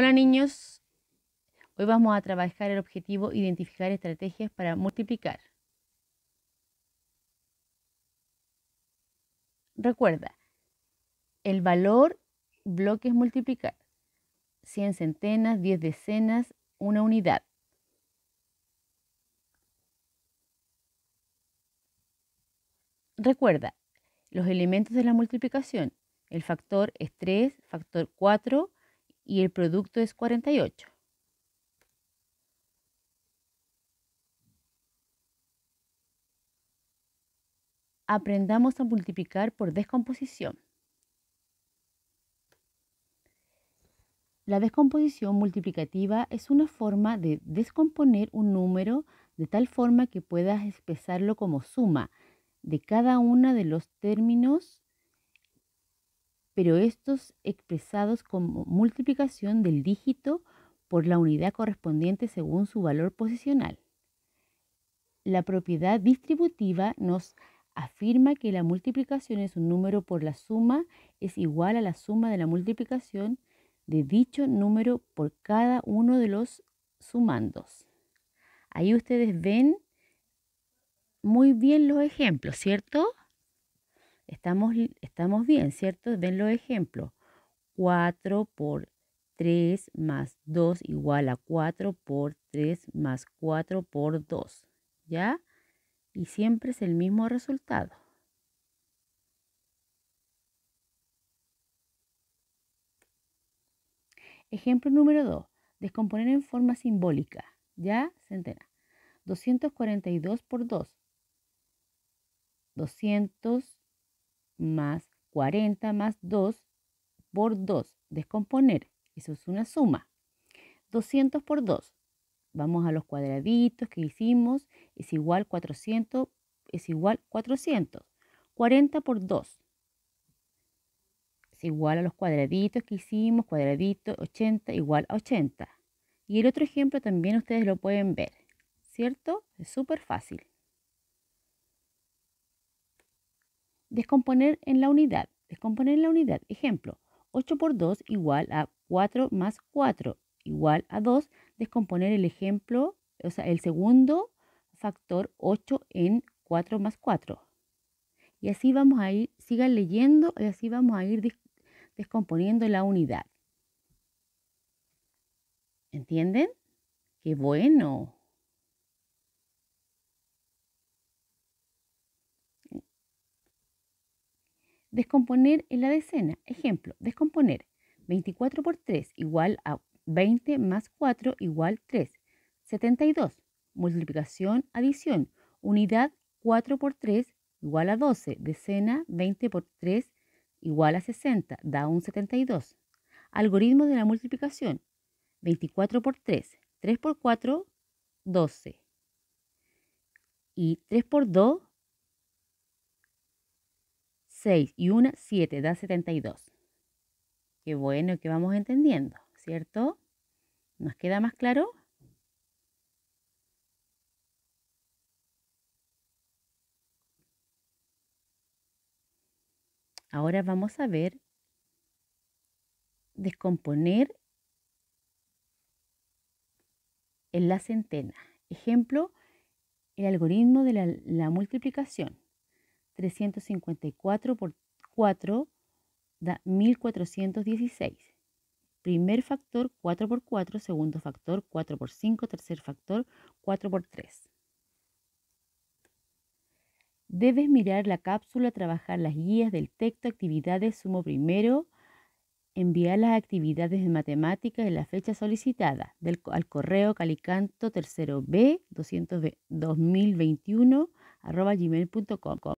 Hola niños, hoy vamos a trabajar el objetivo identificar estrategias para multiplicar. Recuerda, el valor bloque es multiplicar. 100 centenas, 10 decenas, una unidad. Recuerda, los elementos de la multiplicación. El factor es 3, factor 4, y el producto es 48. Aprendamos a multiplicar por descomposición. La descomposición multiplicativa es una forma de descomponer un número de tal forma que puedas expresarlo como suma de cada uno de los términos pero estos expresados como multiplicación del dígito por la unidad correspondiente según su valor posicional. La propiedad distributiva nos afirma que la multiplicación de un número por la suma es igual a la suma de la multiplicación de dicho número por cada uno de los sumandos. Ahí ustedes ven muy bien los ejemplos, ¿cierto? Estamos, estamos bien, ¿cierto? Ven los ejemplos. 4 por 3 más 2 igual a 4 por 3 más 4 por 2. ¿Ya? Y siempre es el mismo resultado. Ejemplo número 2. Descomponer en forma simbólica. ¿Ya? Se entera. 242 por 2. 200 más 40 más 2 por 2. Descomponer. Eso es una suma. 200 por 2. Vamos a los cuadraditos que hicimos. Es igual 400. Es igual 400. 40 por 2. Es igual a los cuadraditos que hicimos. Cuadradito 80 igual a 80. Y el otro ejemplo también ustedes lo pueden ver. ¿Cierto? Es súper fácil. Descomponer en la unidad. Descomponer en la unidad. Ejemplo, 8 por 2 igual a 4 más 4 igual a 2. Descomponer el ejemplo, o sea, el segundo factor 8 en 4 más 4. Y así vamos a ir, sigan leyendo y así vamos a ir descomponiendo la unidad. ¿Entienden? ¡Qué bueno! Descomponer en la decena. Ejemplo, descomponer 24 por 3 igual a 20 más 4 igual 3. 72. Multiplicación, adición. Unidad 4 por 3 igual a 12. Decena 20 por 3 igual a 60. Da un 72. Algoritmo de la multiplicación. 24 por 3. 3 por 4, 12. Y 3 por 2, 6 y 1, 7, da 72. Qué bueno que vamos entendiendo, ¿cierto? ¿Nos queda más claro? Ahora vamos a ver descomponer en la centena. Ejemplo, el algoritmo de la, la multiplicación. 354 por 4 da 1416. Primer factor 4 por 4, segundo factor 4 por 5, tercer factor 4 por 3. Debes mirar la cápsula, trabajar las guías del texto, actividades, sumo primero, enviar las actividades de matemáticas en la fecha solicitada del, al correo calicanto tercero b 2021 arroba